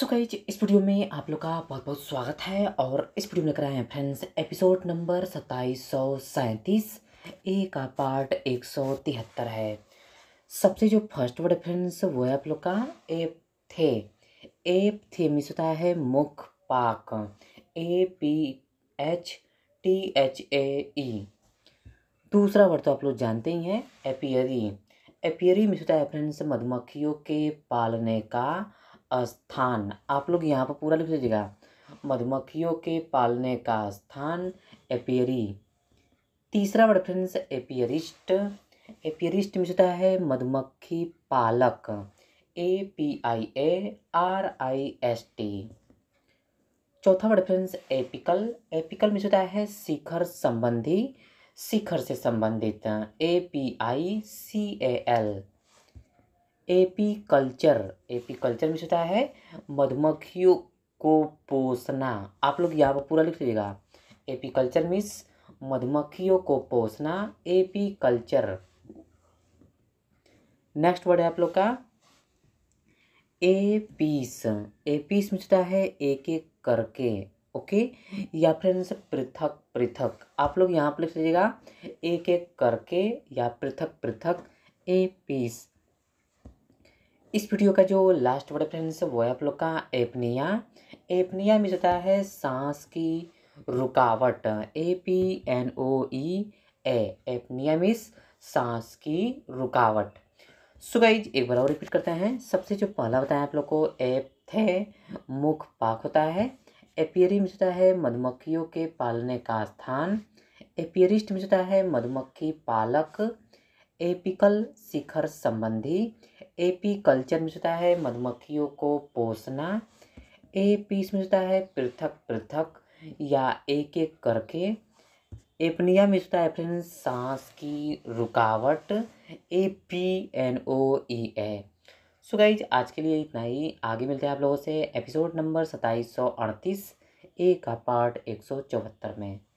सो so इस video में आप लोग का बहुत बहुत स्वागत है और इस वीडियो में कराए हैं फ्रेंड्स एपिसोड नंबर सत्ताईस सौ सैंतीस ए का पार्ट एक सौ तिहत्तर है सबसे जो फर्स्ट वर्ड फ्रेंड्स वो है आप लोग का एप थे एप थे मिस होता है मुख पाक A P H T H A E दूसरा वर्ड तो आप लोग जानते ही हैं एपियरी एपियरी मिस होता है फ्रेंड्स मधुमक्खियों के पालने का स्थान आप लोग यहाँ पर पूरा लिख लीजिएगा मधुमक्खियों के पालने का स्थान एपियरी तीसरा वर्ड फ्रेंड्स एपियरिस्ट एपियरिस्ट में होता है मधुमक्खी पालक A P I A R I S T चौथा वर्ड फ्रेंड्स एपिकल एपिकल में होता है शिखर संबंधी शिखर से संबंधित A P I C A L apiculture apiculture में होता है मधुमक्खियों को पोसना आप लोग यहाँ पर पूरा लिख लीजिएगा एपीकल्चर मीन्स मधुमक्खियों को पोसना एपीकल्चर नेक्स्ट वर्ड है आप लोग का एपीस एपीस में होता है एक एक करके ओके या फिर इनसे पृथक पृथक आप लोग यहाँ पर लिख लीजिएगा एक एक करके या पृथक पृथक ए पीस इस वीडियो का जो लास्ट वर्ड फ्रेंड्स वो है आप लोग का एपनिया एपनिया में जता है सांस की रुकावट A P N O E A apnoea मिस सांस की रुकावट सो गाइज एक बार और रिपीट करते हैं सबसे जो पहला बताया आप लोग को एप थे मुख पाक होता है एपियरी में होता है मधुमक्खियों के पालने का स्थान एपियरिस्ट में जता है मधुमक्खी पालक एपिकल शिखर संबंधी एपी कल्चर में होता है मधुमक्खियों को पोसना ए पी में होता है पृथक पृथक या एक एक करके एपनिया में होता है फ्रेंड सांस की रुकावट A P N O E A so guys आज के लिए इतना ही आगे मिलते हैं आप लोगों से एपिसोड नंबर सताईस सौ अड़तीस ए का पार्ट एक सौ चौहत्तर में